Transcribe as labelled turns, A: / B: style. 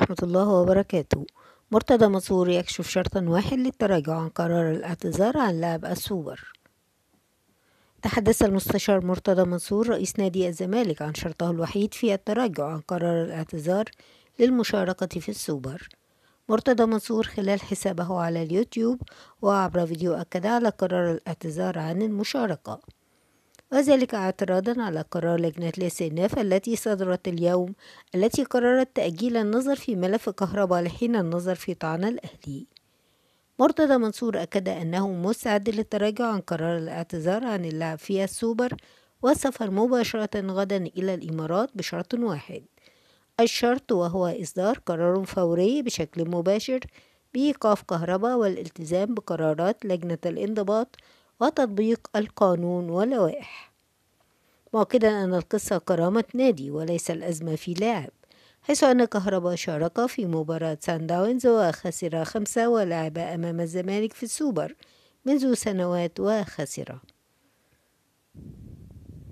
A: ورحمة الله وبركاته مرتضى منصور يكشف شرطا واحد للتراجع عن قرار الاعتذار عن لاعب السوبر تحدث المستشار مرتضى منصور رئيس نادي الزمالك عن شرطه الوحيد في التراجع عن قرار الاعتذار للمشاركة في السوبر مرتضى منصور خلال حسابه على اليوتيوب وعبر فيديو أكد على قرار الاعتذار عن المشاركة وذلك اعتراضا على قرار لجنة الاستئناف التي صدرت اليوم التي قررت تأجيل النظر في ملف كهرباء لحين النظر في طعن الأهلي مرتضى منصور أكد أنه مستعد للتراجع عن قرار الاعتذار عن اللعب في السوبر والسفر مباشرة غدا إلى الإمارات بشرط واحد الشرط وهو إصدار قرار فوري بشكل مباشر بإيقاف كهرباء والالتزام بقرارات لجنة الانضباط وتطبيق القانون واللوائح مؤكدا أن القصة كرامة نادي وليس الأزمة في لاعب حيث أن كهربا شارك في مباراة سان داونز وخسر خمسة ولعب أمام الزمالك في السوبر منذ سنوات وخسر